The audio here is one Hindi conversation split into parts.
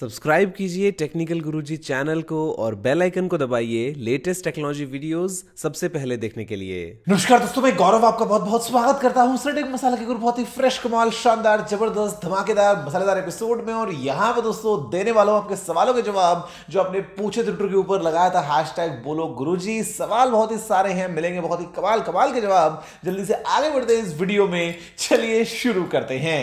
सब्सक्राइब कीजिए टेक्निकल गुरुजी चैनल को और बेल आइकन को दबाइए लेटेस्ट टेक्नोलॉजी वीडियोस सबसे पहले देखने के लिए नमस्कार दोस्तों मैं गौरव आपका बहुत बहुत स्वागत करता हूँ मसाला के गुरु बहुत ही फ्रेश कमाल शानदार जबरदस्त धमाकेदार मसालेदार एपिसोड में और यहाँ पे दोस्तों देने वाला हूँ आपके सवालों के जवाब जो आपने पूछे ट्विटर के ऊपर लगाया था हैश बोलो गुरु सवाल बहुत ही सारे हैं मिलेंगे बहुत ही कमाल कमाल के जवाब जल्दी से आगे बढ़ते हैं इस वीडियो में चलिए शुरू करते हैं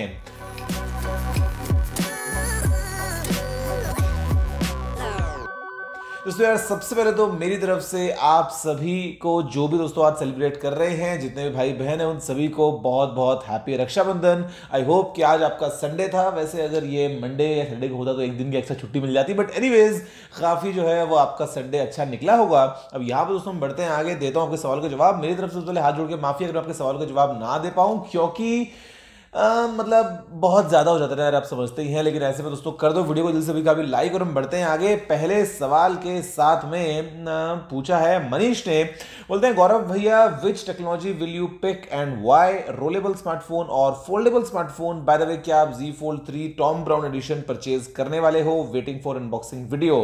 दोस्तों यार सबसे पहले तो मेरी तरफ से आप सभी को जो भी दोस्तों आज सेलिब्रेट कर रहे हैं जितने भी भाई बहन हैं उन सभी को बहुत बहुत हैप्पी रक्षाबंधन आई होप कि आज आपका संडे था वैसे अगर ये मंडे या संडे को होता तो एक दिन की एक्स्ट्रा छुट्टी मिल जाती बट एनी काफ़ी जो है वो आपका संडे अच्छा निकला होगा अब यहाँ पर दोस्तों हम बढ़ते हैं आगे देता हूँ आपके सवाल का जवाब मेरी तरफ से पहले हाथ जोड़ के माफी अगर आपके सवाल का जवाब ना दे पाऊँ क्योंकि आ, मतलब बहुत ज़्यादा हो जाता है यार आप समझते ही हैं लेकिन ऐसे में दोस्तों कर दो वीडियो को जल्द से भी काफ़ी लाइक और हम बढ़ते हैं आगे पहले सवाल के साथ में पूछा है मनीष ने बोलते हैं गौरव भैया which technology will you pick and why rollable smartphone और foldable smartphone by the way क्या आप Z Fold three Thom Browne edition purchase करने वाले हो waiting for unboxing video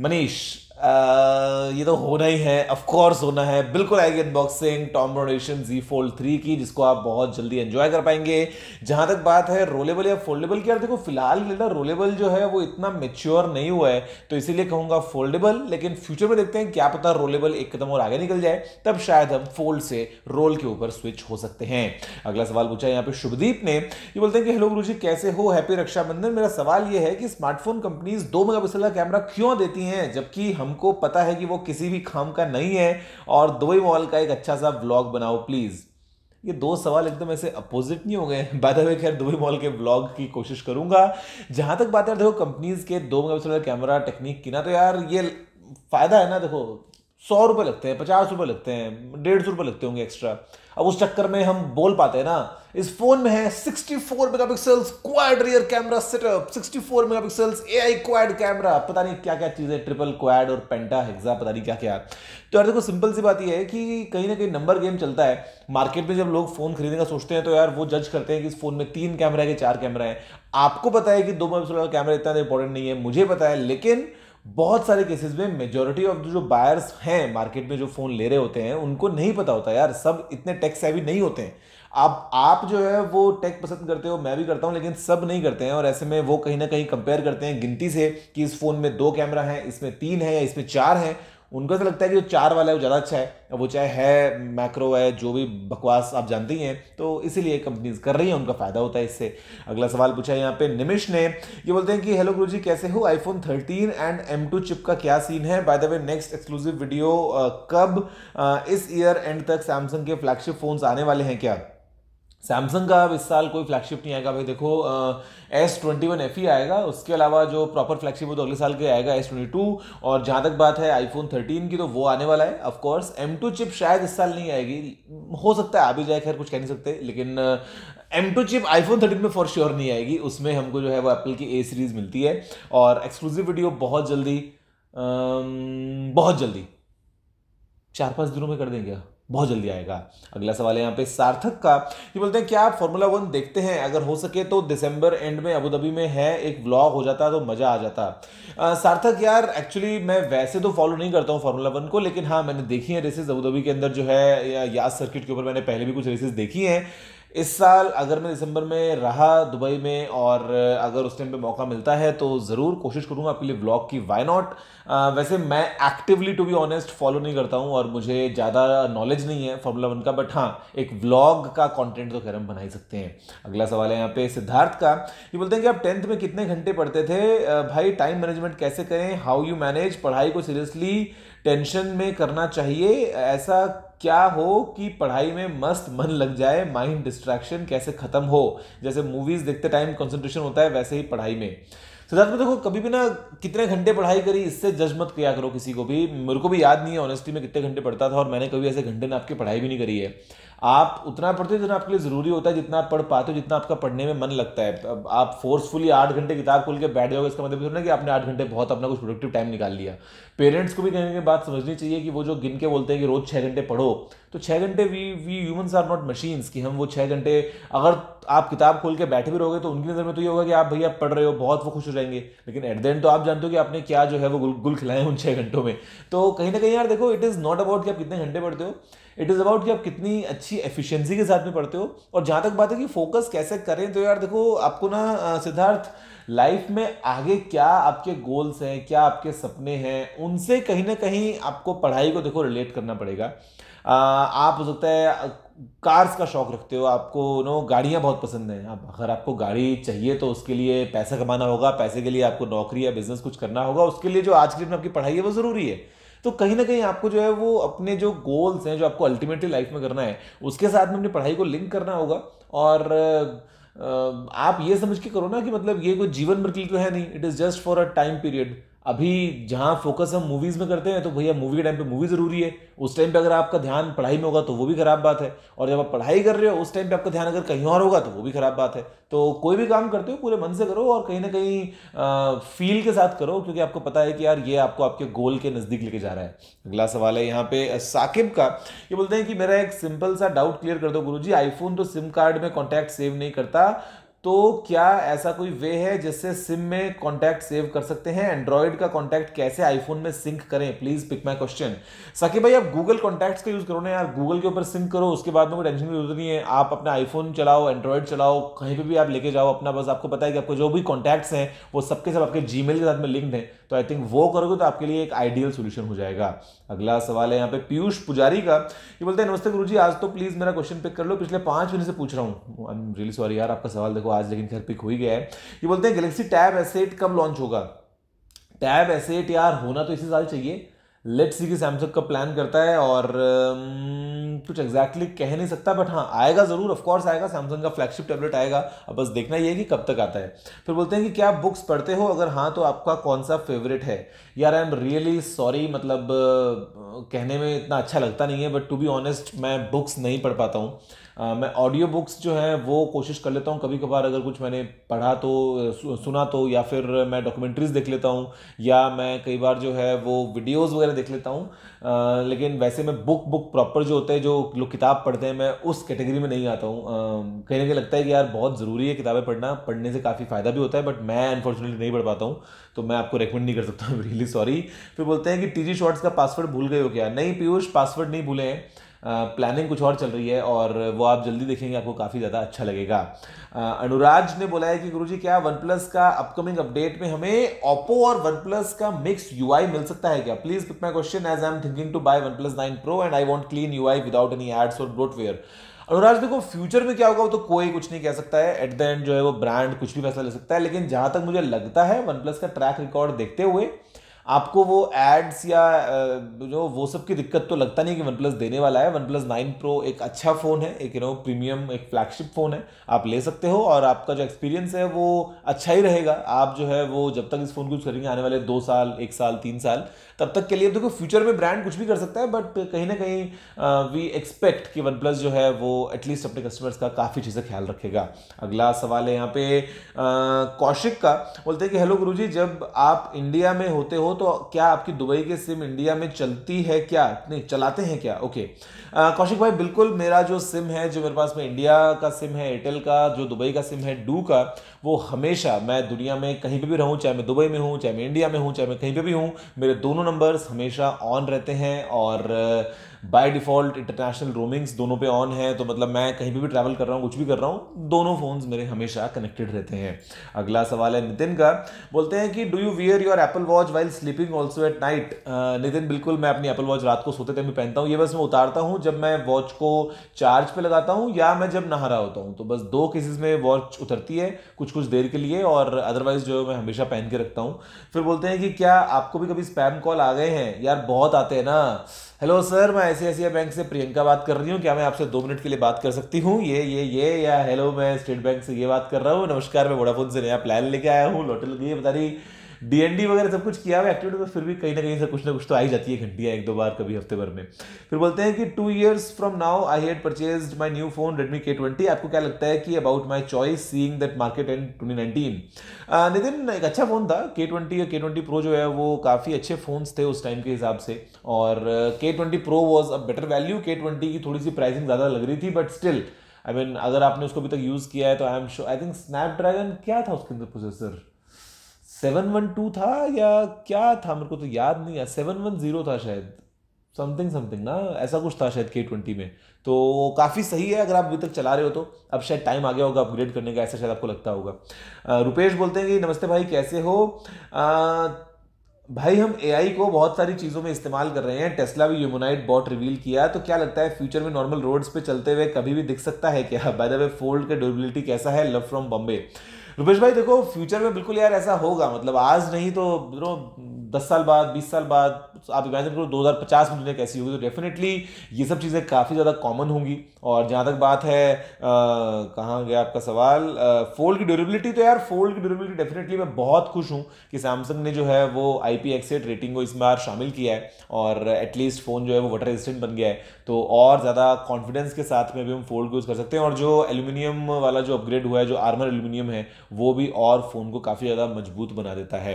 Manish Uh, ये तो होना ही है ऑफ कोर्स होना है बिल्कुल आएगी अनबॉक्सिंग टॉम रोडेशन जी फोल्ड थ्री की जिसको आप बहुत जल्दी एंजॉय कर पाएंगे जहां तक बात है रोलेबल या फोल्डेबल की यार देखो फिलहाल लेना रोलेबल तो जो है वो इतना मेच्योर नहीं हुआ है तो इसीलिए कहूंगा फोल्डेबल लेकिन फ्यूचर में देखते हैं क्या पता रोलेबल एक कदम और आगे निकल जाए तब शायद हम फोल्ड से रोल के ऊपर स्विच हो सकते हैं अगला सवाल पूछा यहाँ पे शुभदीप ने ये बोलते हैं कि हेलो गुरु जी कैसे हो हैप्पी रक्षाबंधन मेरा सवाल यह है कि स्मार्टफोन कंपनीज दो मेगा का कैमरा क्यों देती हैं जबकि हम हमको पता है कि वो किसी भी खाम का नहीं है और दुबई मॉल का एक अच्छा सा ब्लॉग बनाओ प्लीज़ ये दो सवाल एकदम ऐसे अपोजिट नहीं हो गए बाय द खैर दुबई मॉल के ब्लॉग की कोशिश करूंगा जहां तक बात है देखो कंपनीज के दो मेगा कैमरा टेक्निक की ना तो यार ये फायदा है ना देखो सौ रुपये लगते हैं पचास रुपये लगते हैं डेढ़ सौ रुपये लगते होंगे एक्स्ट्रा अब उस चक्कर में हम बोल पाते हैं ना इस फोन में है 64 megapixels quad rear camera setup 64 megapixels AI quad camera पता नहीं क्या क्या चीज़ें ट्रिपल क्वाड और पेंटा हेक्सा पता नहीं क्या क्या तो यार देखो सिंपल सी बात यह है कि कहीं ना कहीं नंबर गेम चलता है मार्केट में जब लोग फ़ोन खरीदने का सोचते हैं तो यार वो जज करते हैं कि इस फोन में तीन कैमरा है कि चार कैमरा है आपको पता है कि दो मेगा कैमरा इतना इंपॉर्टेंट तो नहीं है मुझे पता है लेकिन बहुत सारे केसेस में मेजोरिटी ऑफ जो बायर्स हैं मार्केट में जो फ़ोन ले रहे होते हैं उनको नहीं पता होता यार सब इतने टैक्स सेवी नहीं होते हैं आप आप जो है वो टेक पसंद करते हो मैं भी करता हूँ लेकिन सब नहीं करते हैं और ऐसे में वो कहीं ना कहीं कंपेयर करते हैं गिनती से कि इस फ़ोन में दो कैमरा है इसमें तीन है या इसमें चार है उनको ऐसा लगता है कि जो चार वाला है वो ज़्यादा अच्छा है वो चाहे है मैक्रो है जो भी बकवास आप जानती हैं तो इसीलिए कंपनीज कर रही हैं उनका फ़ायदा होता है इससे अगला सवाल पूछा है यहाँ पे निमिश ने ये बोलते हैं कि हेलो गुरु जी कैसे हो iPhone thirteen and M two chip का क्या सीन है by the way next exclusive video कब इस ईयर एंड तक सैमसंग के फ्लैगशिप फ़ोन्स आने वाले हैं क्या सैमसंग का अब इस साल कोई फ्लैगशिप नहीं आएगा भाई देखो S twenty one F E आएगा उसके अलावा जो प्रॉपर फ्लैगशिप तो अगले साल के आएगा एस ट्वेंटी टू और जहाँ तक बात है आईफोन थर्टीन की तो वो आने वाला है ऑफकोर्स एम टू चिप शायद इस साल नहीं आएगी हो सकता है आ भी जाए खैर कुछ कह नहीं सकते लेकिन M two chip iPhone thirteen में फॉर श्योर नहीं आएगी उसमें हमको जो है वो एप्पल की ए सीरीज़ मिलती है और एक्सक्लूसिव वीडियो बहुत जल्दी बहुत जल्दी चार पाँच दिनों में कर देंगे बहुत जल्दी आएगा अगला सवाल है यहाँ पे सार्थक का ये बोलते हैं क्या आप फॉर्मूला वन देखते हैं अगर हो सके तो दिसंबर एंड में धाबी में है एक ब्लॉग हो जाता तो मज़ा आ जाता आ, सार्थक यार एक्चुअली मैं वैसे तो फॉलो नहीं करता हूँ फार्मूला वन को लेकिन हाँ मैंने देखी है रेसेस धाबी के अंदर जो है या, याद सर्किट के ऊपर मैंने पहले भी कुछ रेसेस देखी हैं इस साल अगर मैं दिसंबर में रहा दुबई में और अगर उस टाइम पे मौका मिलता है तो ज़रूर कोशिश करूँगा आपके लिए ब्लॉग की वाई नॉट वैसे मैं actively to be honest follow नहीं करता हूँ और मुझे ज़्यादा नॉलेज नहीं है फॉर्मूला वन का बट हाँ एक व्लॉग का कॉन्टेंट तो खैर हम बना ही सकते हैं अगला सवाल है यहाँ पे सिद्धार्थ का ये बोलते हैं कि आप टेंथ में कितने घंटे पढ़ते थे भाई टाइम मैनेजमेंट कैसे करें हाउ यू मैनेज पढ़ाई को सीरियसली टेंशन में करना चाहिए ऐसा क्या हो कि पढ़ाई में मस्त मन लग जाए माइंड डिस्ट्रैक्शन कैसे खत्म हो जैसे मूवीज देखते टाइम कंसंट्रेशन होता है वैसे ही पढ़ाई में सिद्धार्थ में देखो कभी भी ना कितने घंटे पढ़ाई करी इससे जज मत किया करो किसी को भी मेरे को भी याद नहीं है ऑनेस्टी में कितने घंटे पढ़ता था और मैंने कभी ऐसे घंटे ना आपकी पढ़ाई भी नहीं करी है आप उतना पढ़ते हो जितना आपके लिए ज़रूरी होता है जितना आप पढ़ पाते हो जितना आपका पढ़ने में मन लगता है आप फोर्सफुली आठ घंटे किताब खोल के बैठ जाओगे इसका मतलब ना कि आपने आठ घंटे बहुत अपना कुछ प्रोडक्टिव टाइम निकाल लिया पेरेंट्स को भी कहने की बात समझनी चाहिए कि वो जो गिन के बोलते हैं कि रोज़ छः घंटे पढ़ो तो छः घंटे we we humans are not machines कि हम वो छः घंटे अगर आप किताब खोल के बैठे भी रहोगे तो उनकी नज़र में तो ये होगा कि आप भैया पढ़ रहे हो बहुत वो खुश हो जाएंगे लेकिन एट द एंड तो आप जानते हो कि आपने क्या जो है वो गुल गुल खिलाए उन छः घंटों में तो कहीं ना कहीं यार देखो इट इज़ नॉट अबाउट कि आप कितने घंटे पढ़ते हो इट इज़ अबाउट कि आप कितनी अच्छी एफिशिएंसी के साथ में पढ़ते हो और जहाँ तक बात है कि फोकस कैसे करें तो यार देखो आपको ना सिद्धार्थ लाइफ में आगे क्या आपके गोल्स हैं क्या आपके सपने हैं उनसे कहीं ना कहीं आपको पढ़ाई को देखो रिलेट करना पड़ेगा आ, आप हो सकता है कार्स का शौक रखते हो आपको नो गाड़ियाँ बहुत पसंद हैं आप अगर आपको गाड़ी चाहिए तो उसके लिए पैसा कमाना होगा पैसे के लिए आपको नौकरी या बिजनेस कुछ करना होगा उसके लिए जो आज के डेट में आपकी पढ़ाई है वो ज़रूरी है तो कहीं ना कहीं आपको जो है वो अपने जो गोल्स हैं जो आपको अल्टीमेटली लाइफ में करना है उसके साथ में अपनी पढ़ाई को लिंक करना होगा और आप ये समझ के करो ना कि मतलब ये कोई जीवन भर के लिए तो है नहीं it is just for a time period अभी जहाँ फोकस हम मूवीज़ में करते हैं तो भैया मूवी के टाइम पे मूवी ज़रूरी है उस टाइम पे अगर आपका ध्यान पढ़ाई में होगा तो वो भी ख़राब बात है और जब आप पढ़ाई कर रहे हो उस टाइम पे आपका ध्यान अगर कहीं और होगा तो वो भी ख़राब बात है तो कोई भी काम करते हो पूरे मन से करो और कहीं ना कहीं फील के साथ करो क्योंकि आपको पता है कि यार ये आपको आपके गोल के नज़दीक लेके जा रहा है अगला सवाल है यहाँ पे साकिब का ये बोलते हैं कि मेरा एक सिंपल सा डाउट क्लियर कर दो गुरु जी आईफोन तो सिम कार्ड में कॉन्टैक्ट सेव नहीं करता तो क्या ऐसा कोई वे है जिससे सिम में कॉन्टैक्ट सेव कर सकते हैं एंड्रॉयड का कॉन्टैक्ट कैसे आईफोन में सिंक करें please pick my question Saqib भाई आप गूगल कॉन्टैक्ट्स का यूज करो ना यार गूगल के ऊपर सिंक करो उसके बाद में कोई टेंशन की जरूरत नहीं है आप अपना आईफोन चलाओ एंड्रॉयड चलाओ कहीं पर भी आप लेके जाओ अपना बस आपको पता है कि आपको जो भी कॉन्टैक्ट्स हैं वो सबके सब आपके जी के साथ में लिंक्ड है तो आई थिंक वो करोगे तो आपके लिए एक आइडियल सोल्यूशन हो जाएगा अगला सवाल है यहाँ पे पीयूष पुजारी का ये बोलते हैं नमस्ते गुरु जी आज तो प्लीज़ मेरा क्वेश्चन पिक कर लो पिछले पांच महीने से पूछ रहा हूँ आई एम रियली सॉरी यार आपका सवाल देखो आज लेकिन खैर पिक हो ही गया है ये बोलते हैं गैलेक्सी टैब एसेट कब लॉन्च होगा टैब एसेट यार होना तो इसी साल चाहिए लेट्स सी कि सैमसंग का प्लान करता है और um, कुछ एग्जैक्टली exactly कह नहीं सकता बट हाँ आएगा ज़रूर ऑफकोर्स आएगा सैमसंग का फ्लैगशिप टैबलेट आएगा अब बस देखना ये है कि कब तक आता है फिर बोलते हैं कि क्या आप बुक्स पढ़ते हो अगर हाँ तो आपका कौन सा फेवरेट है यार आई एम रियली सॉरी मतलब कहने में इतना अच्छा लगता नहीं है बट टू बी ऑनेस्ट मैं बुक्स नहीं पढ़ पाता हूँ मैं ऑडियो बुक्स जो है वो कोशिश कर लेता हूँ कभी कभार अगर कुछ मैंने पढ़ा तो सुना तो या फिर मैं डॉक्यूमेंट्रीज देख लेता हूँ या मैं कई बार जो है वो वीडियोज़ वगैरह देख लेता हूँ लेकिन वैसे मैं बुक बुक प्रॉपर जो होते हैं जो लोग किताब पढ़ते हैं मैं उस कैटेगरी में नहीं आता हूँ कहीं ना कहीं लगता है कि यार बहुत ज़रूरी है किताबें पढ़ना पढ़ने से काफ़ी फ़ायदा भी होता है बट मैं अनफॉर्चुनेटली नहीं पढ़ पाता हूँ तो मैं आपको रिकमेंड नहीं कर सकता हूँ रियली सॉरी फिर बोलते हैं कि टी जी शॉर्ट्स का पासवर्ड भूल गए हो क्या नहीं पीयूष पासवर्ड नहीं भूले हैं प्लानिंग कुछ और चल रही है और वो आप जल्दी देखेंगे आपको काफ़ी ज़्यादा अच्छा लगेगा अनुराज ने बोला है कि गुरु जी क्या वन प्लस का अपकमिंग अपडेट में हमें ओप्पो और वन प्लस का मिक्स यू मिल सकता है क्या please my question as I am thinking to buy OnePlus nine Pro and I want clean U I without any ads और ब्रोटवेयर अनुराज देखो फ्यूचर में क्या होगा वो तो कोई कुछ नहीं कह सकता है एट द एंड जो है वो ब्रांड कुछ भी फैसला ले सकता है लेकिन जहां तक मुझे लगता है वन प्लस का ट्रैक रिकॉर्ड देखते हुए आपको वो एड्स या जो वो सब की दिक्कत तो लगता नहीं कि वन प्लस देने वाला है वन प्लस नाइन प्रो एक अच्छा फ़ोन है एक यू नो प्रीमियम एक फ्लैगशिप फ़ोन है आप ले सकते हो और आपका जो एक्सपीरियंस है वो अच्छा ही रहेगा आप जो है वो जब तक इस फ़ोन को यूज़ करेंगे आने वाले दो साल एक साल तीन साल तब तक के लिए देखो तो फ्यूचर में ब्रांड कुछ भी कर सकता है बट कहीं ना कहीं वी uh, एक्सपेक्ट कि वन प्लस जो है वो एटलीस्ट अपने कस्टमर्स का काफ़ी चीज़ें ख्याल रखेगा अगला सवाल है यहाँ पे uh, कौशिक का बोलते हैं कि हेलो गुरु जब आप इंडिया में होते हो तो क्या आपकी दुबई के सिम इंडिया में चलती है क्या नहीं चलाते हैं क्या ओके uh, कौशिक भाई बिल्कुल मेरा जो सिम है जो मेरे पास में इंडिया का सिम है एयरटेल का जो दुबई का सिम है डू का वो हमेशा मैं दुनिया में कहीं पर भी रहूँ चाहे मैं दुबई में हूँ चाहे मैं इंडिया में हूँ चाहे मैं कहीं पर भी हूँ मेरे दोनों नंबर्स हमेशा ऑन रहते हैं और बाय डिफॉल्ट इंटरनेशनल रोमिंग्स दोनों पे ऑन है तो मतलब मैं कहीं भी ट्रैवल कर रहा हूँ कुछ भी कर रहा हूँ दोनों फ़ोन्स मेरे हमेशा कनेक्टेड रहते हैं अगला सवाल है नितिन का बोलते हैं कि do you wear your Apple Watch while sleeping also at night Nitin बिल्कुल मैं अपनी एप्पल वॉच रात को सोते टाइम पहनता हूँ ये बस मैं उतारता हूँ जब मैं वॉच को चार्ज पर लगाता हूँ या मैं जब नहा रहा होता हूँ तो बस दो केसेस में वॉच उतरती है कुछ कुछ देर के लिए और अदरवाइज जो मैं हमेशा पहन के रखता हूँ फिर बोलते हैं कि क्या आपको भी कभी स्पैम कॉल आ गए हैं यार बहुत आते हैं ना हेलो सर मैं आईसीआईसीआई बैंक से प्रियंका बात कर रही हूँ क्या मैं आपसे दो मिनट के लिए बात कर सकती हूँ ये ये ये या हेलो मैं स्टेट बैंक से ये बात कर रहा हूँ नमस्कार मैं वोडाफोन से नया प्लान लेके आया हूँ लोटल ये बता रही डीएनडी वगैरह सब कुछ किया हुआ एक्टिविटी तो फिर भी कहीं ना कहीं से कुछ ना कुछ तो आई जाती है घंटिया एक दो बार कभी हफ्ते भर में फिर बोलते हैं कि two years from now I had purchase my new phone Redmi K twenty आपको क्या लगता है कि about my choice seeing that market and twenty nineteen Nitin एक अच्छा फ़ोन था के ट्वेंटी या के ट्वेंटी प्रो जो है वो काफ़ी अच्छे फ़ोन्स थे उस टाइम के हिसाब से और K twenty Pro was a better value K twenty की थोड़ी सी प्राइसिंग ज़्यादा लग रही थी बट स्टिल आई मीन अगर आपने उसको अभी तक यूज़ किया है तो I am sure I think Snapdragon क्या था उसके अंदर प्रोसेसर सेवन वन टू था या क्या था मेरे को तो याद नहीं है सेवन वन ज़ीरो था शायद समथिंग समथिंग ना ऐसा कुछ था शायद के ट्वेंटी में तो काफ़ी सही है अगर आप अभी तक चला रहे हो तो अब शायद टाइम आ गया होगा अपग्रेड करने का ऐसा शायद आपको लगता होगा रुपेश बोलते हैं कि नमस्ते भाई कैसे हो आ, भाई हम ए को बहुत सारी चीज़ों में इस्तेमाल कर रहे हैं टेस्ला भी यूमोनाइट बॉट रिवील किया तो क्या लगता है फ्यूचर में नॉर्मल रोड्स पे चलते हुए कभी भी दिख सकता है क्या बाय द वे फोल्ड का ड्यूरेबिलिटी कैसा है लव फ्रॉम बॉम्बे रुपेश भाई देखो फ्यूचर में बिल्कुल यार ऐसा होगा मतलब आज नहीं तो दस साल बाद बीस साल बाद आप इमेजिन करो 2050 में दुनिया कैसी होगी तो डेफिनेटली ये सब चीज़ें काफ़ी ज़्यादा कॉमन होंगी और जहाँ तक बात है कहाँ गया आपका सवाल फोल्ड की ड्यूरेबिलिटी तो यार फोल्ड की ड्यूरेबिलिटी डेफिनेटली मैं बहुत खुश हूँ कि सैमसंग ने जो है वो आई पी रेटिंग को इस बार शामिल किया है और एटलीस्ट फ़ोन जो है वो वाटर रेजिस्टेंट बन गया है तो और ज़्यादा कॉन्फिडेंस के साथ में भी हम फोल्ड यूज़ कर सकते हैं और जो एल्यूमिनियम वाला जो अपग्रेड हुआ है जो आर्मर एल्यूमिनियम है वो भी और फ़ोन को काफ़ी ज़्यादा मजबूत बना देता है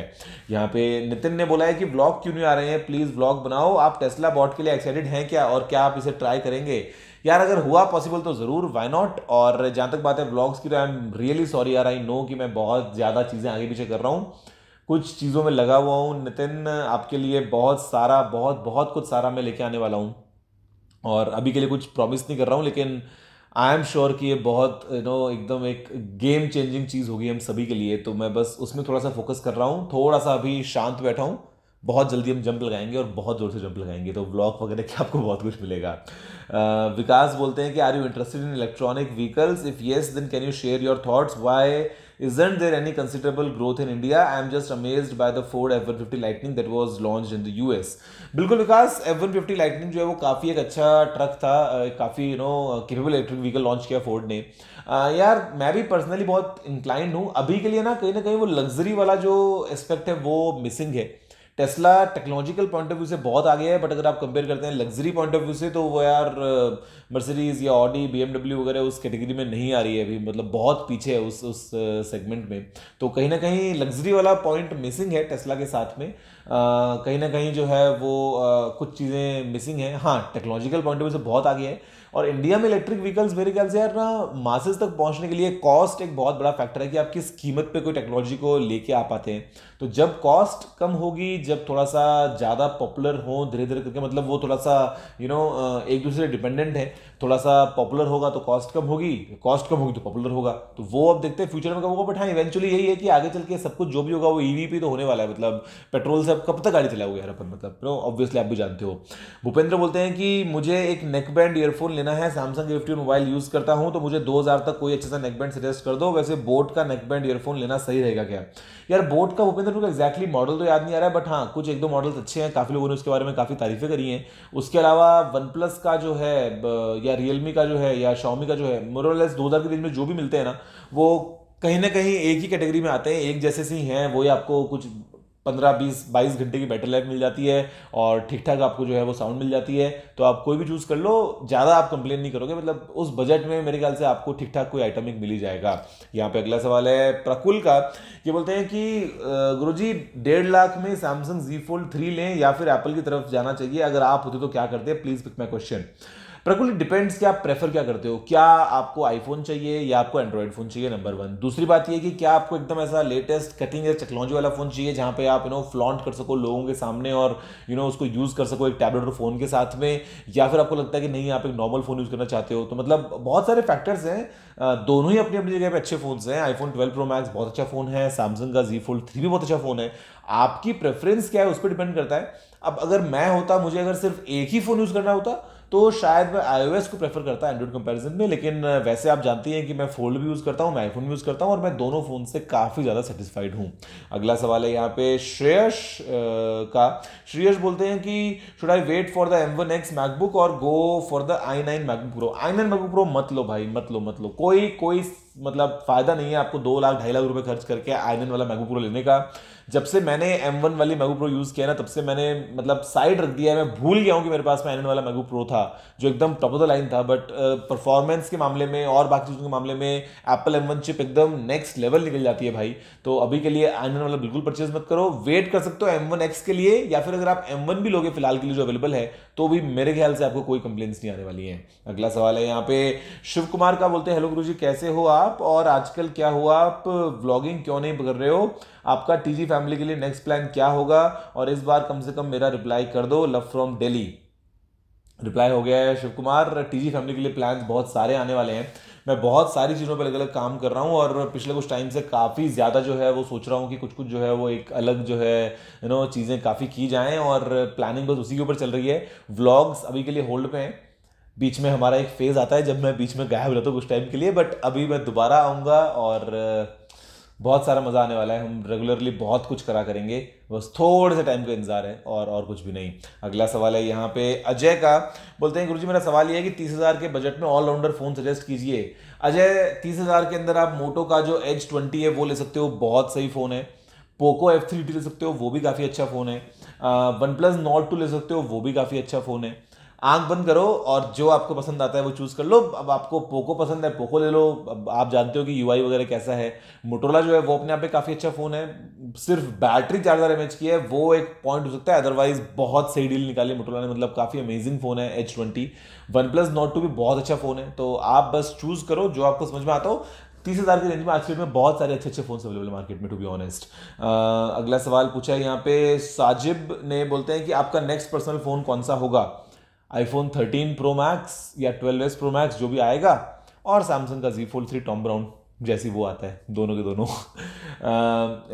यहाँ पे नितिन ने बोला है कि ब्लॉक क्यों नहीं आ रहे हैं प्लीज़ प्लीज़ ब्लॉग बनाओ आप टेस्ला बॉट के लिए एक्साइटेड हैं क्या और क्या आप इसे ट्राई करेंगे यार अगर हुआ पॉसिबल तो ज़रूर वाई नॉट और जहां तक बात है ब्लॉग्स की तो आई एम रियली सॉरी यार आई नो कि मैं बहुत ज़्यादा चीज़ें आगे पीछे कर रहा हूँ कुछ चीज़ों में लगा हुआ हूँ नितिन आपके लिए बहुत सारा बहुत बहुत कुछ सारा मैं लेके आने वाला हूँ और अभी के लिए कुछ प्रॉमिस नहीं कर रहा हूँ लेकिन आई एम श्योर कि ये बहुत यू नो एकदम एक गेम चेंजिंग चीज़ होगी हम सभी के लिए तो मैं बस उसमें थोड़ा सा फोकस कर रहा हूँ थोड़ा सा अभी शांत बैठा हूँ बहुत जल्दी हम जंप लगाएंगे और बहुत ज़ोर से जंप लगाएंगे तो ब्लॉग वगैरह के आपको बहुत कुछ मिलेगा विकास बोलते हैं कि are you interested in electronic vehicles if yes then can you share your thoughts why is there considerable growth in India I am just amaze just the Ford F one fifty Lightning that was launch in the U S बिल्कुल विकास वन फिफ्टी लाइटनिंग जो है वो काफ़ी एक अच्छा ट्रक था काफ़ी you know capable electric vehicle launch किया फोर्ड ने यार मैं भी पर्सनली बहुत इंक्लाइंड हूँ अभी के लिए ना कहीं ना कहीं वो लग्जरी वाला जो एस्पेक्ट है वो मिसिंग है Tesla technological point of view से बहुत आगे है बट अगर आप कंपेयर करते हैं लग्जरी पॉइंट ऑफ व्यू से तो वो यार मर्सिडीज uh, या ऑडी बी वगैरह उस कैटेगरी में नहीं आ रही है अभी मतलब बहुत पीछे है उस उस सेगमेंट uh, में तो कहीं ना कहीं लग्जरी वाला पॉइंट मिसिंग है टेस्ला के साथ में uh, कहीं ना कहीं जो है वो आ, कुछ चीज़ें मिसिंग हैं हाँ टेक्नोलॉजिकल पॉइंट ऑफ व्यू से बहुत आगे है और इंडिया में इलेक्ट्रिक व्हीकल्स मेरे ख्याल से यार ना मासेस तक पहुंचने के लिए कॉस्ट एक बहुत बड़ा फैक्टर है कि आप किस कीमत पे कोई टेक्नोलॉजी को लेके आ पाते हैं तो जब कॉस्ट कम होगी जब थोड़ा सा ज़्यादा पॉपुलर हो धीरे धीरे करके मतलब वो थोड़ा सा यू you नो know, एक दूसरे डिपेंडेंट है थोड़ा सा पॉपुलर होगा तो कॉस्ट कम होगी कॉस्ट कम होगी तो पॉपुलर होगा तो वो अब देखते हैं फ्यूचर में कब होगा बट हाँ इवेंचुअली यही है कि आगे चल के सब कुछ जो भी होगा वो ई पे तो होने वाला है मतलब पेट्रोल से अब कब तक गाड़ी चलाओगे यार अपन मतलब ऑब्वियसली आप भी जानते हो भूपेंद्र बोलते हैं कि मुझे एक नेक बैंड ईयरफोन लेना है सैमसंग गिफ्टी मोबाइल यूज़ करता हूं तो मुझे 2000 तक कोई अच्छा सा नेकबैंड सजेस्ट कर दो वैसे बोट का नेकबैंड ईयरफोन लेना सही रहेगा क्या यार बोट का भूपेंद्र को एक्जैक्टली मॉडल तो याद नहीं आ रहा है बट हाँ कुछ एक दो मॉडल्स अच्छे हैं काफ़ी लोगों ने उसके बारे में काफ़ी तारीफें करी हैं उसके अलावा वन प्लस का जो है या रियलमी का जो है या शॉमी का जो है मोरलेस दो हज़ार के रेंज में जो भी मिलते हैं ना वो कहीं ना कहीं एक ही कैटेगरी में आते हैं एक जैसे से ही हैं वही आपको कुछ पंद्रह बीस बाईस घंटे की बैटरी लाइफ मिल जाती है और ठीक ठाक आपको जो है वो साउंड मिल जाती है तो आप कोई भी चूज़ कर लो ज़्यादा आप कंप्लेन नहीं करोगे मतलब उस बजट में मेरे ख्याल से आपको ठीक ठाक कोई आइटम एक मिल ही जाएगा यहाँ पे अगला सवाल है प्रकुल का ये बोलते हैं कि गुरु जी डेढ़ लाख में सैमसंग जी फोल्ड थ्री लें या फिर एप्पल की तरफ जाना चाहिए अगर आप होते तो क्या करते please pick my question Prakul depends कि आप प्रेफर क्या करते हो क्या आपको आईफोन चाहिए या आपको एंड्रॉयड फोन चाहिए नंबर वन दूसरी बात यह कि क्या आपको एकदम ऐसा लेटेस्ट कटिंग या टेक्नोलॉजी वाला फोन चाहिए जहां पे आप यू नो फ्लॉन्ट कर सको लोगों के सामने और यू नो उसको यूज कर सको एक टैबलेट और फोन के साथ में या फिर आपको लगता है कि नहीं आप एक नॉर्मल फोन यूज करना चाहते हो तो मतलब बहुत सारे फैक्टर्स हैं दोनों ही अपनी अपनी जगह पर अच्छे फोन हैं आईफोन ट्वेल्व प्रो मैक्स बहुत अच्छा फोन है सैमसंग का जी फोल्ड थ्री भी बहुत अच्छा फोन है आपकी प्रेफरेंस क्या है उस पर डिपेंड करता है अब अगर मैं होता मुझे अगर सिर्फ एक ही फोन यूज करना होता तो शायद मैं आई को प्रेफर करता है एंड्रॉइड कंपेरिजन में लेकिन वैसे आप जानती हैं कि मैं फोल्ड भी यूज़ करता हूँ मैं आईफोन भी यूज़ करता हूँ और मैं दोनों फ़ोन से काफ़ी ज़्यादा सेटिस्फाइड हूँ अगला सवाल है यहाँ पे श्रेयस का श्रेयस बोलते हैं कि should I wait for the M one X MacBook और go for the I nine MacBook Pro I nine MacBook Pro मत लो भाई मत लो मत लो कोई कोई मतलब फ़ायदा नहीं है आपको दो लाख ढाई लाख रुपए खर्च करके आयन वाला मैगो प्रो लेने का जब से मैंने एम वन वाली मैगो प्रो यूज़ किया ना तब से मैंने मतलब साइड रख दिया है मैं भूल गया हूँ कि मेरे पास में आयन वाला मैगो प्रो था जो एकदम टॉप ऑफ द लाइन था बट परफॉर्मेंस के मामले में और बाकी चीज़ों के मामले में एप्पल एम चिप एकदम नेक्स्ट लेवल निकल जाती है भाई तो अभी के लिए आयन वाला बिल्कुल परचेज मत करो वेट कर सकते हो एम वन एक्स के लिए या फिर अगर आप एम वन भी लोगे फिलहाल के लिए जो अवेलेबल है तो भी मेरे ख्याल से आपको कोई कंप्लेन्स नहीं आने वाली है अगला सवाल है यहाँ पे शिव कुमार का बोलते हैं हेलो गुरु जी कैसे हो आप आप और आजकल क्या हुआ आप व्लॉगिंग क्यों नहीं कर रहे हो आपका टीजी फैमिली के लिए नेक्स्ट प्लान क्या होगा और इस बार कम से कम मेरा रिप्लाई कर दो लव फ्रॉम दिल्ली रिप्लाई हो गया है शिव कुमार टीजी फैमिली के लिए प्लान बहुत सारे आने वाले हैं मैं बहुत सारी चीज़ों पर अलग अलग काम कर रहा हूँ और पिछले कुछ टाइम से काफ़ी ज़्यादा जो है वो सोच रहा हूँ कि कुछ कुछ जो है वो एक अलग जो है यू नो चीज़ें काफ़ी की जाएं और प्लानिंग बस उसी के ऊपर चल रही है व्लॉग्स अभी के लिए होल्ड पे हैं बीच में हमारा एक फेज़ आता है जब मैं बीच में गायब रहता हूँ कुछ टाइम के लिए बट अभी मैं दोबारा आऊँगा और बहुत सारा मज़ा आने वाला है हम रेगुलरली बहुत कुछ करा करेंगे बस थोड़े से टाइम का इंतज़ार है और और कुछ भी नहीं अगला सवाल है यहाँ पे अजय का बोलते हैं गुरुजी मेरा सवाल ये है कि तीस हज़ार के बजट में ऑलराउंडर फ़ोन सजेस्ट कीजिए अजय तीस हज़ार के अंदर आप मोटो का जो एच ट्वेंटी है वो ले सकते हो बहुत सही फ़ोन है पोको एफ थ्री ले सकते हो वो भी काफ़ी अच्छा फ़ोन है वन प्लस नॉट टू ले सकते हो वो भी काफ़ी अच्छा फ़ोन है आंख बंद करो और जो आपको पसंद आता है वो चूज़ कर लो अब आपको पोको पसंद है पोको ले लो अब आप जानते हो कि यू वगैरह कैसा है मोटोला जो है वो अपने आप में काफ़ी अच्छा फ़ोन है सिर्फ बैटरी चार हज़ार एम की है वो एक पॉइंट हो सकता है अदरवाइज बहुत सही डील निकाली मोटोला ने मतलब काफ़ी अमेजिंग फ़ोन है H twenty one plus Note two भी बहुत अच्छा फ़ोन है तो आप बस चूज़ करो जो आपको समझ में आता हो तीस हज़ार की रेंज में आज में बहुत सारे अच्छे अच्छे फोन अवेलेबल है मार्केट में टू बी ऑनेस्ट अगला सवाल पूछा है यहाँ पे साजिब ने बोलते हैं कि आपका नेक्स्ट पर्सनल फ़ोन कौन सा होगा आईफोन थर्टीन प्रो मैक्स या ट्वेल्व एस प्रो मैक्स जो भी आएगा और सैमसंग का जी फोल थ्री टॉम ब्राउन जैसी वो आता है दोनों के दोनों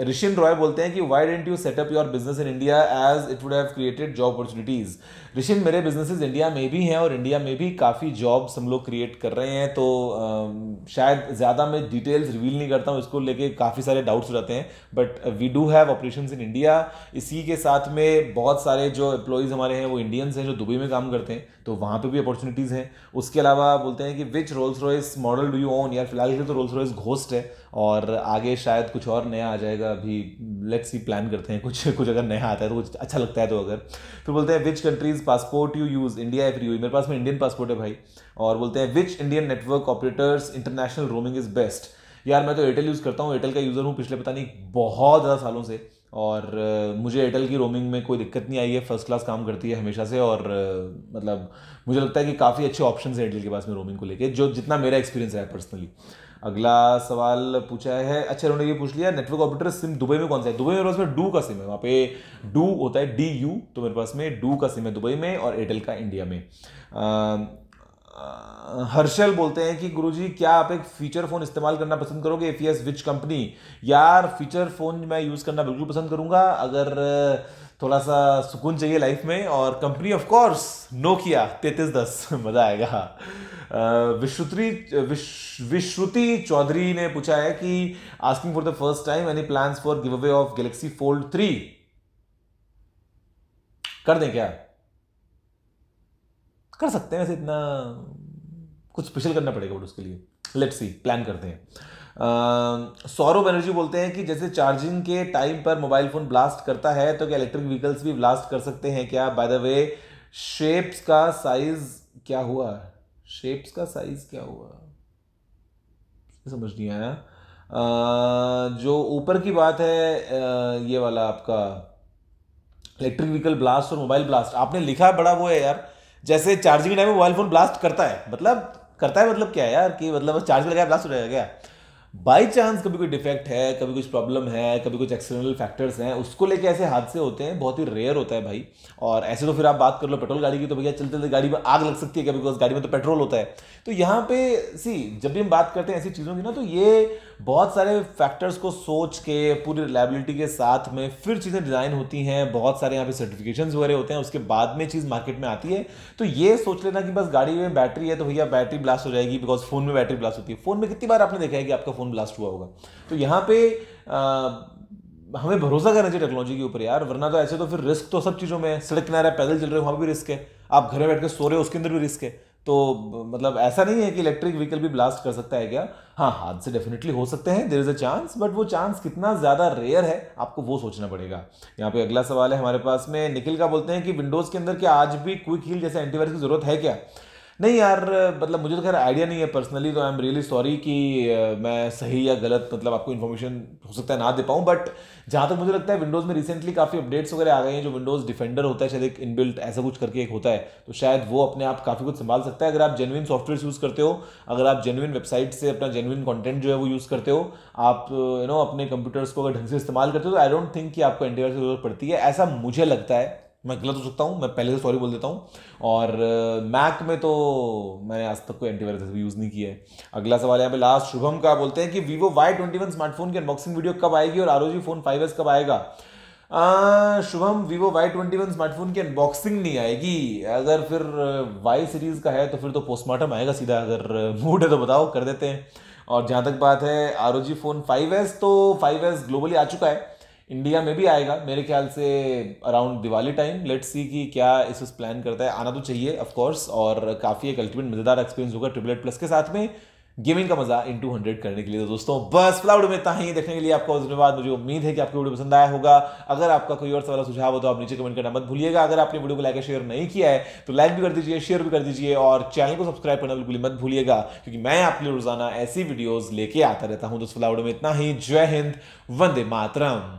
ऋषिन रॉय बोलते हैं कि why didn't you setup your business in India as it would have created job opportunities Rishin मेरे बिजनेसेस इंडिया में भी हैं और इंडिया में भी काफ़ी जॉब्स हम लोग क्रिएट कर रहे हैं तो uh, शायद ज़्यादा मैं डिटेल्स रिवील नहीं करता हूँ इसको लेके काफ़ी सारे डाउट्स हो जाते हैं but we do have operation in India इसी के साथ में बहुत सारे जो एम्प्लॉयज़ हमारे हैं वो इंडियंस हैं जो दुबई में काम करते हैं तो वहाँ पर भी अपॉर्चुनिटीज़ हैं उसके अलावा बोलते हैं कि which Rolls Royce model do you own यार फिलहाल तो रोल्स रॉयस घोस्ट है और आगे शायद कुछ और नया आ जाएगा अभी लेट्स सी प्लान करते हैं कुछ कुछ अगर नया आता है तो कुछ अच्छा लगता है तो अगर फिर बोलते हैं which countries passport you use India F U मेरे पास में इंडियन पासपोर्ट है भाई और बोलते हैं which Indian network operators international roaming is best यार मैं तो एयरटेल यूज़ करता हूँ एयरटेल का यूज़र हूँ पिछले पता नहीं बहुत ज़्यादा सालों से और मुझे एयरटेल की रोमिंग में कोई दिक्कत नहीं आई है फर्स्ट क्लास काम करती है हमेशा से और मतलब मुझे लगता है कि काफ़ी अच्छे ऑप्शन हैं एयरटेल के पास में रोमिंग को लेके जो जितना मेरा एक्सपीरियंस है पर्सनली अगला सवाल पूछा है अच्छा उन्होंने ये पूछ लिया नेटवर्क ऑपरेटर सिम दुबई में कौन सा है दुबई में मेरे पास में डू का सिम है वहाँ पे डू होता है डी यू तो मेरे पास में डू का सिम है दुबई में और एयरटेल का इंडिया में हर्षल बोलते हैं कि गुरुजी क्या आप एक फीचर फ़ोन इस्तेमाल करना पसंद करोगे एफ एस विच कंपनी यार फीचर फ़ोन मैं यूज़ करना बिल्कुल पसंद करूंगा अगर थोड़ा सा सुकून चाहिए लाइफ में और कंपनी ऑफ कोर्स नोकिया तैतीस दस मज़ा आएगा विश्रुति विश्रुति चौधरी ने पूछा है कि asking for the first time any plan for give away of Galaxy Fold three कर दें क्या कर सकते हैं वैसे इतना कुछ स्पेशल करना पड़ेगा बट उसके लिए लेट सी प्लान करते हैं सौरभ बनर्जी बोलते हैं कि जैसे चार्जिंग के टाइम पर मोबाइल फ़ोन ब्लास्ट करता है तो क्या इलेक्ट्रिक व्हीकल्स भी ब्लास्ट कर सकते हैं क्या बाय द वे शेप्स का साइज क्या हुआ शेप्स का साइज क्या हुआ समझ नहीं आया आ, जो ऊपर की बात है ये वाला आपका इलेक्ट्रिक व्हीकल ब्लास्ट और मोबाइल ब्लास्ट आपने लिखा बड़ा वो है यार जैसे चार्जिंग टाइम में मोबाइल फोन ब्लास्ट करता है मतलब करता है मतलब क्या है यार कि मतलब चार्ज लगाया ब्लास्ट हो जाएगा क्या बाई चांस कभी कोई डिफेक्ट है कभी कुछ प्रॉब्लम है कभी कुछ एक्सटर्नल फैक्टर्स हैं उसको लेके ऐसे हादसे होते हैं बहुत ही रेयर होता है भाई और ऐसे तो फिर आप बात कर लो पेट्रोल गाड़ी की तो भैया चलते चलते गाड़ी में आग लग सकती है क्या बिकॉज गाड़ी में तो पेट्रोल होता है तो यहाँ पे सी जब भी हम बात करते हैं ऐसी चीज़ों की ना तो ये बहुत सारे फैक्टर्स को सोच के पूरी रिलायबिलिटी के साथ में फिर चीज़ें डिज़ाइन होती हैं बहुत सारे यहाँ पे सर्टिफिकेशन वगैरह होते हैं उसके बाद में चीज़ मार्केट में आती है तो ये सोच लेना कि बस गाड़ी में बैटरी है तो भैया बैटरी ब्लास्ट हो जाएगी बिकॉज फ़ोन में बैटरी ब्लास्ट होती है फ़ोन में कितनी बार आपने देखा है कि आपका फ़ोन ब्लास्ट हुआ होगा तो यहाँ पर हमें भरोसा करना चाहिए टेक्नोलॉजी के ऊपर यार वरना तो ऐसे तो फिर रिस्क तो सब चीज़ों में सड़क किनारे पैदल चल रहे हो वहाँ भी रिस्क है आप घर में बैठ कर सो रहे हो उसके अंदर भी रिस्क है तो मतलब ऐसा नहीं है कि इलेक्ट्रिक व्हीकल भी ब्लास्ट कर सकता है क्या हाँ हाथ से डेफिनेटली हो सकते हैं there is a chance but वो चांस कितना ज़्यादा रेयर है आपको वो सोचना पड़ेगा यहाँ पे अगला सवाल है हमारे पास में निखिल का बोलते हैं कि विंडोज़ के अंदर क्या आज भी क्विक हील जैसे एंटीवायरस की ज़रूरत है क्या नहीं यार मतलब मुझे तो खैर आइडिया नहीं है पर्सनली तो आई एम रियली सॉरी कि मैं सही या गलत मतलब आपको इन्फॉर्मेशन हो सकता है ना दे पाऊँ बट जहाँ तक तो मुझे लगता है विंडोज़ में रिसेंटली काफ़ी अपडेट्स वगैरह आ गए हैं जो विंडोज़ डिफेंडर होता है शायद एक इनबिल्ट ऐसा कुछ करके एक होता है तो शायद वो अपने आप काफ़ी कुछ संभाल सकता है अगर आप जेनविन सॉफ्टवेयर यूज़ करते हो अगर आप जेनविन वेबसाइट से अपना जेनविन कॉन्टेंट जो है वो यूज़ करते हो आप यू नो अपने कंप्यूटर्स को अगर ढंग से इस्तेमाल करते हो तो आई डोंट थिंक कि आपको एंटीवायरस की जरूरत पड़ती है ऐसा मुझे लगता है मैं गलत हो सकता हूँ मैं पहले से सॉरी बोल देता हूँ और मैक में तो मैंने आज तक कोई एंटीवायरस यूज़ नहीं किया है अगला सवाल यहाँ पे लास्ट शुभम का बोलते हैं कि Vivo Y twenty one smartphone की अनबॉक्सिंग वीडियो कब आएगी और आर फोन फाइव एस कब आएगा Shubham Vivo Y twenty one smartphone की अनबॉक्सिंग नहीं आएगी अगर फिर वाई सीरीज़ का है तो फिर तो पोस्टमार्टम आएगा सीधा अगर मूड है तो बताओ कर देते हैं और जहाँ तक बात है आर फोन फाइव एस तो फाइव एस ग्लोबली आ चुका है इंडिया में भी आएगा मेरे ख्याल से around Diwali time let's see कि क्या इस उस प्लान करता है आना तो चाहिए ऑफ कोर्स और काफ़ी एक अल्टीमेट मज़ेदार एक्सपीरियंस होगा ट्रिपलेट प्लस के साथ में गेमिंग का मजा इन टू हंड्रेड करने के लिए तो दोस्तों बस फ्लाउड में इतना ही देखने के लिए आपको धन्यवाद मुझे उम्मीद है कि आपको वीडियो पसंद आया होगा अगर आपका कोई और सवाल सुझाव हो तो आप नीचे कमेंट करना मत भूलिएगा अगर आपने वीडियो को लाइक शेयर नहीं किया है तो लाइक भी कर दीजिए शेयर भी कर दीजिए और चैनल को सब्सक्राइब करना बिल्कुल मत भूलिएगा क्योंकि मैं आपके लिए रोजाना ऐसी वीडियोज लेके आता रहता हूँ दोस्तों फ्लाउड में इतना ही जय हिंद वंदे मातरम